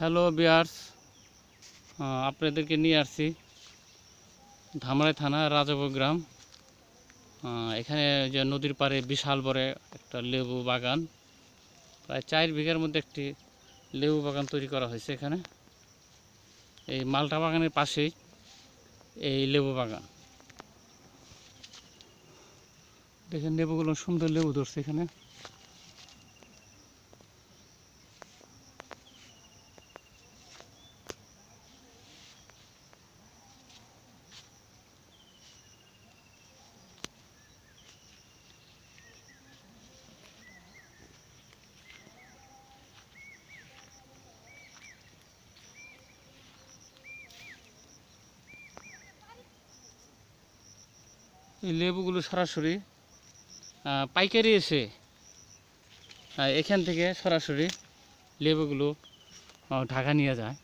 hello বিয়ার্স আপনাদেরকে নিয়ে আসছি ধামরাই থানা রাজাপুর গ্রাম এখানে যে নদীর পাড়ে বিশাল বড় একটা লেবু বাগান প্রায় চার বিঘার মধ্যে একটি লেবু বাগান তৈরি করা হয়েছে এখানে এই মালটা বাগানের পাশেই এই লেবু বাগান দেখেন লেবুগুলো সুন্দর লেবু ধরছে এখানে লেবুগুলো সরাসরি পাইকারি এসে এখান থেকে সরাসরি লেবুগুলো ঢাকা নিয়ে যায়